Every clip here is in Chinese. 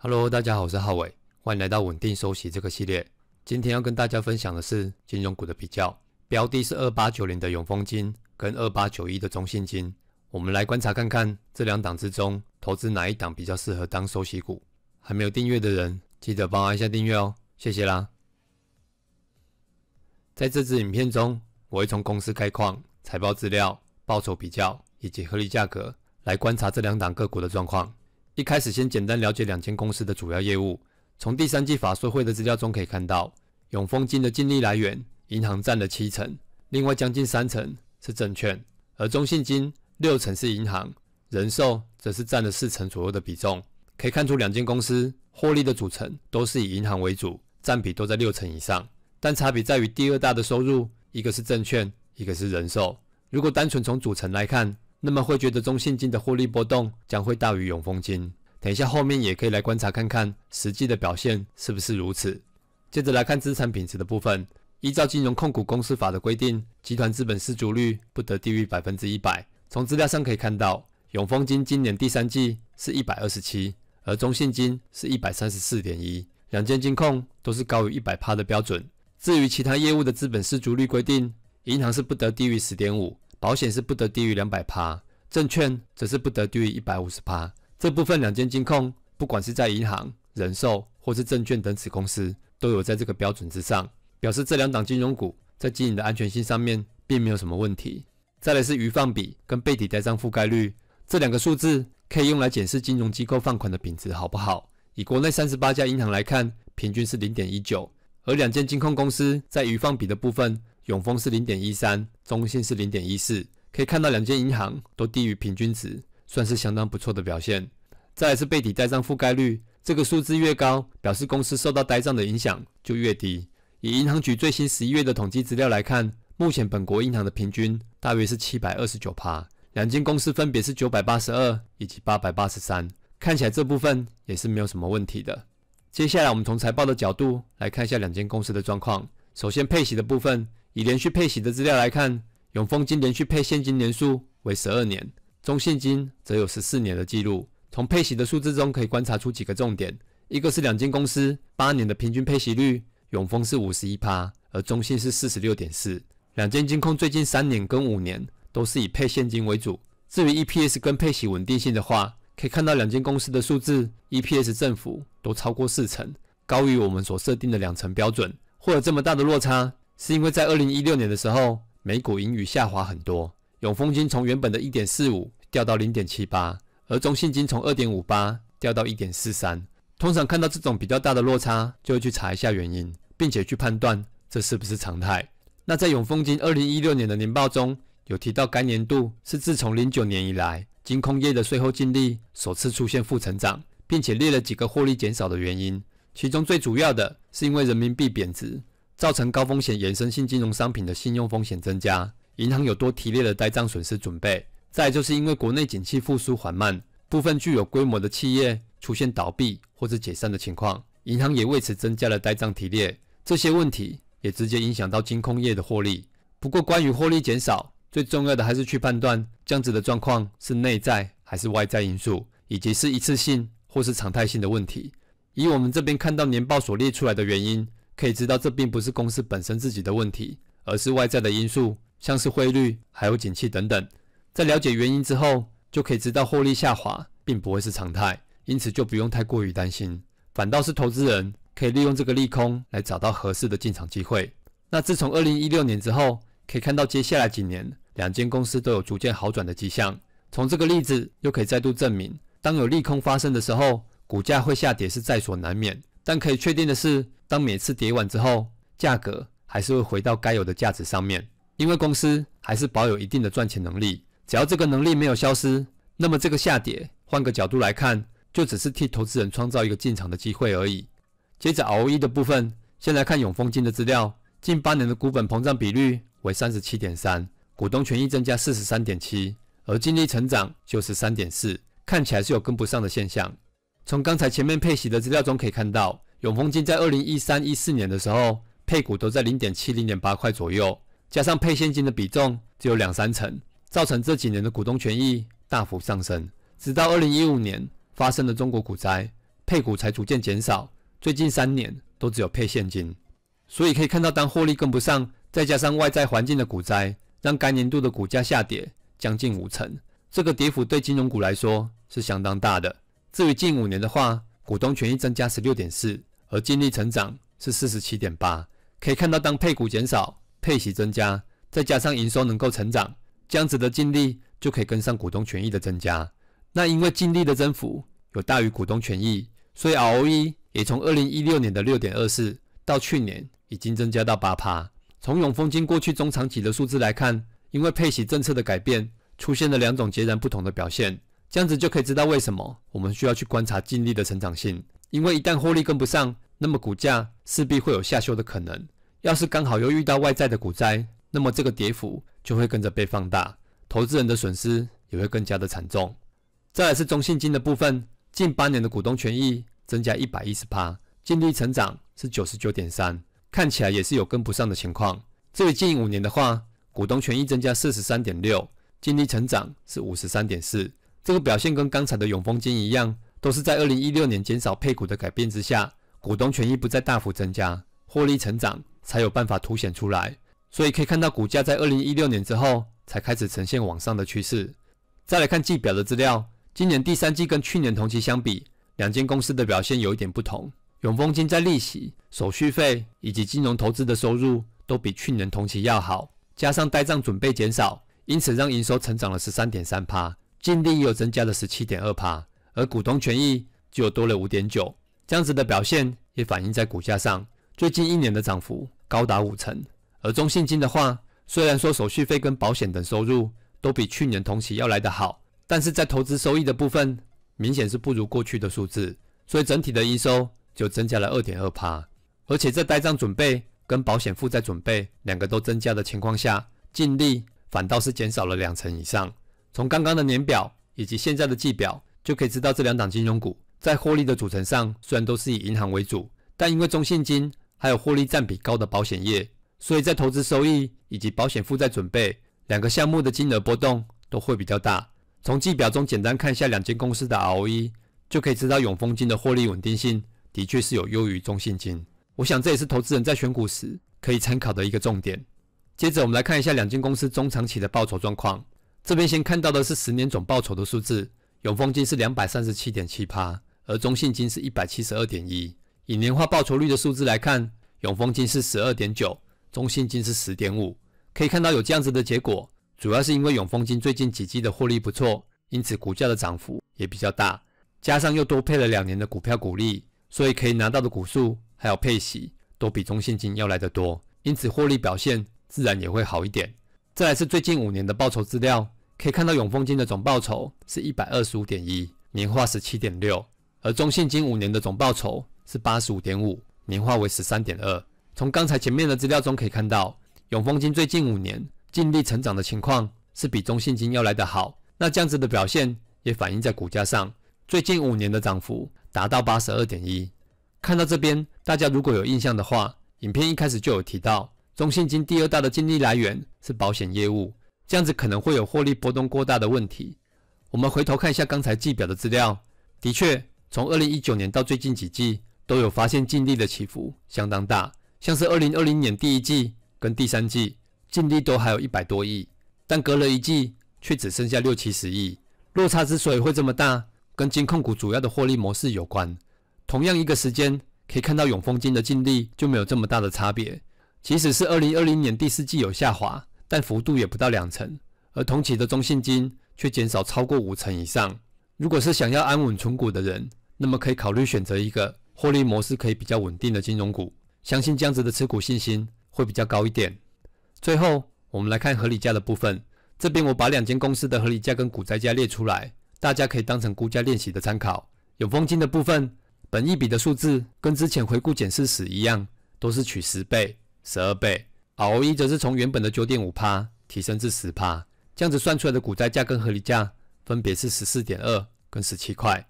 Hello，大家好，我是浩伟，欢迎来到稳定收息这个系列。今天要跟大家分享的是金融股的比较，标的是二八九零的永丰金跟二八九一的中信金。我们来观察看看这两档之中，投资哪一档比较适合当收息股。还没有订阅的人，记得帮我按下订阅哦，谢谢啦。在这支影片中，我会从公司概况、财报资料、报酬比较以及合理价格来观察这两档个股的状况。一开始先简单了解两间公司的主要业务。从第三季法说会的资料中可以看到，永丰金的净利来源，银行占了七成，另外将近三成是证券；而中信金六成是银行，人寿则是占了四成左右的比重。可以看出，两间公司获利的组成都是以银行为主，占比都在六成以上，但差别在于第二大的收入，一个是证券，一个是人寿。如果单纯从组成来看，那么会觉得中信金的获利波动将会大于永丰金。等一下后面也可以来观察看看实际的表现是不是如此。接着来看资产品质的部分，依照金融控股公司法的规定，集团资本失足率不得低于百分之一百。从资料上可以看到，永丰金今年第三季是一百二十七，而中信金是一百三十四点一，两间金控都是高于一百趴的标准。至于其他业务的资本失足率规定，银行是不得低于十点五。保险是不得低于两百趴，证券则是不得低于一百五十趴。这部分两间金控，不管是在银行、人寿或是证券等子公司，都有在这个标准之上，表示这两档金融股在经营的安全性上面并没有什么问题。再来是余放比跟背抵贷账覆盖率这两个数字，可以用来检视金融机构放款的品质好不好。以国内三十八家银行来看，平均是零点一九，而两间金控公司在余放比的部分。永丰是零点一三，中信是零点一四，可以看到两间银行都低于平均值，算是相当不错的表现。再来是背抵呆账覆盖率，这个数字越高，表示公司受到呆账的影响就越低。以银行局最新十一月的统计资料来看，目前本国银行的平均大约是七百二十九趴，两间公司分别是九百八十二以及八百八十三，看起来这部分也是没有什么问题的。接下来我们从财报的角度来看一下两间公司的状况。首先，配息的部分。以连续配息的资料来看，永丰金连续配现金年数为十二年，中信金则有十四年的记录。从配息的数字中可以观察出几个重点：一个是两间公司八年的平均配息率，永丰是五十一趴，而中信是四十六点四。两间金控最近三年跟五年都是以配现金为主。至于 EPS 跟配息稳定性的话，可以看到两间公司的数字 EPS 振幅都超过四成，高于我们所设定的两成标准，会有这么大的落差。是因为在二零一六年的时候，美股盈余下滑很多，永丰金从原本的一点四五掉到零点七八，而中信金从二点五八掉到一点四三。通常看到这种比较大的落差，就会去查一下原因，并且去判断这是不是常态。那在永丰金二零一六年的年报中有提到，该年度是自从零九年以来，金控业的税后净利首次出现负成长，并且列了几个获利减少的原因，其中最主要的是因为人民币贬值。造成高风险衍生性金融商品的信用风险增加，银行有多提列的呆账损失准备。再就是因为国内景气复苏缓慢，部分具有规模的企业出现倒闭或者解散的情况，银行也为此增加了呆账提列。这些问题也直接影响到金控业的获利。不过，关于获利减少，最重要的还是去判断这样子的状况是内在还是外在因素，以及是一次性或是常态性的问题。以我们这边看到年报所列出来的原因。可以知道这并不是公司本身自己的问题，而是外在的因素，像是汇率、还有景气等等。在了解原因之后，就可以知道获利下滑并不会是常态，因此就不用太过于担心。反倒是投资人可以利用这个利空来找到合适的进场机会。那自从2016年之后，可以看到接下来几年两间公司都有逐渐好转的迹象。从这个例子又可以再度证明，当有利空发生的时候，股价会下跌是在所难免。但可以确定的是，当每次跌完之后，价格还是会回到该有的价值上面，因为公司还是保有一定的赚钱能力。只要这个能力没有消失，那么这个下跌换个角度来看，就只是替投资人创造一个进场的机会而已。接着 ROE 的部分，先来看永丰金的资料，近八年的股本膨胀比率为三十七点三，股东权益增加四十三点七，而净利成长就是三点四，看起来是有跟不上的现象。从刚才前面配息的资料中可以看到，永丰金在二零一三、一四年的时候配股都在零点七、零点八块左右，加上配现金的比重只有两三成，造成这几年的股东权益大幅上升。直到二零一五年发生了中国股灾，配股才逐渐减少，最近三年都只有配现金。所以可以看到，当获利跟不上，再加上外在环境的股灾，让该年度的股价下跌将近五成。这个跌幅对金融股来说是相当大的。至于近五年的话，股东权益增加十六点四，而净利成长是四十七点八。可以看到，当配股减少、配息增加，再加上营收能够成长，这样子的净利就可以跟上股东权益的增加。那因为净利的增幅有大于股东权益，所以 ROE 也从二零一六年的六点二四到去年已经增加到八趴。从永丰金过去中长期的数字来看，因为配息政策的改变，出现了两种截然不同的表现。这样子就可以知道为什么我们需要去观察净利的成长性，因为一旦获利跟不上，那么股价势必会有下修的可能。要是刚好又遇到外在的股灾，那么这个跌幅就会跟着被放大，投资人的损失也会更加的惨重。再来是中信金的部分，近八年的股东权益增加一百一十趴，净利成长是九十九点三，看起来也是有跟不上的情况。至于近五年的话，股东权益增加四十三点六，净利成长是五十三点四。这个表现跟刚才的永丰金一样，都是在二零一六年减少配股的改变之下，股东权益不再大幅增加，获利成长才有办法凸显出来。所以可以看到股价在二零一六年之后才开始呈现往上的趋势。再来看季表的资料，今年第三季跟去年同期相比，两间公司的表现有一点不同。永丰金在利息、手续费以及金融投资的收入都比去年同期要好，加上呆账准备减少，因此让营收成长了十三点三净利又增加了十七点二帕，而股东权益就多了五点九，这样子的表现也反映在股价上，最近一年的涨幅高达五成。而中信金的话，虽然说手续费跟保险等收入都比去年同期要来得好，但是在投资收益的部分明显是不如过去的数字，所以整体的营收就增加了二点二帕，而且在呆账准备跟保险负债准备两个都增加的情况下，净利反倒是减少了两成以上。从刚刚的年表以及现在的季表，就可以知道这两档金融股在获利的组成上，虽然都是以银行为主，但因为中信金还有获利占比高的保险业，所以在投资收益以及保险负债准备两个项目的金额波动都会比较大。从季表中简单看一下两间公司的 ROE，就可以知道永丰金的获利稳定性的确是有优于中信金。我想这也是投资人在选股时可以参考的一个重点。接着我们来看一下两间公司中长期的报酬状况。这边先看到的是十年总报酬的数字，永丰金是两百三十七点七趴，而中信金是一百七十二点一。以年化报酬率的数字来看，永丰金是十二点九，中信金是十点五。可以看到有这样子的结果，主要是因为永丰金最近几季的获利不错，因此股价的涨幅也比较大，加上又多配了两年的股票股利，所以可以拿到的股数还有配息都比中信金要来得多，因此获利表现自然也会好一点。再来是最近五年的报酬资料。可以看到永丰金的总报酬是一百二十五点一，年化十七点六，而中信金五年的总报酬是八十五点五，年化为十三点二。从刚才前面的资料中可以看到，永丰金最近五年净利成长的情况是比中信金要来得好。那这样子的表现也反映在股价上，最近五年的涨幅达到八十二点一。看到这边，大家如果有印象的话，影片一开始就有提到，中信金第二大的净利来源是保险业务。这样子可能会有获利波动过大的问题。我们回头看一下刚才季表的资料，的确从二零一九年到最近几季都有发现净利的起伏相当大，像是二零二零年第一季跟第三季净利都还有一百多亿，但隔了一季却只剩下六七十亿。落差之所以会这么大，跟金控股主要的获利模式有关。同样一个时间，可以看到永丰金的净利就没有这么大的差别，即使是二零二零年第四季有下滑。但幅度也不到两成，而同期的中性金却减少超过五成以上。如果是想要安稳存股的人，那么可以考虑选择一个获利模式可以比较稳定的金融股，相信这样子的持股信心会比较高一点。最后，我们来看合理价的部分，这边我把两间公司的合理价跟股灾价列出来，大家可以当成估价练习的参考。有丰金的部分，本一笔的数字跟之前回顾检视时一样，都是取十倍、十二倍。ROE 则是从原本的九点五帕提升至十帕，这样子算出来的股债价格合理价分别是十四点二跟十七块。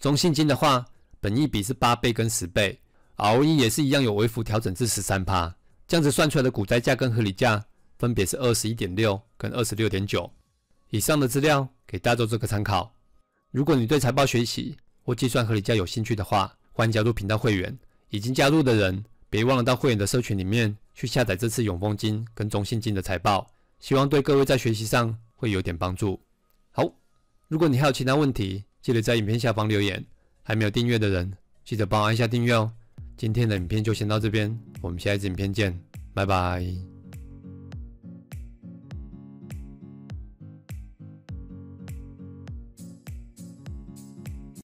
中性金的话，本益比是八倍跟十倍，ROE 也是一样有微幅调整至十三帕，这样子算出来的股债价跟合理价分别是二十一点六跟二十六点九。以上的资料给大家做个参考。如果你对财报学习或计算合理价有兴趣的话，欢迎加入频道会员。已经加入的人，别忘了到会员的社群里面。去下载这次永丰金跟中信金的财报，希望对各位在学习上会有点帮助。好，如果你还有其他问题，记得在影片下方留言。还没有订阅的人，记得帮我按下订阅哦。今天的影片就先到这边，我们下一次影片见，拜拜。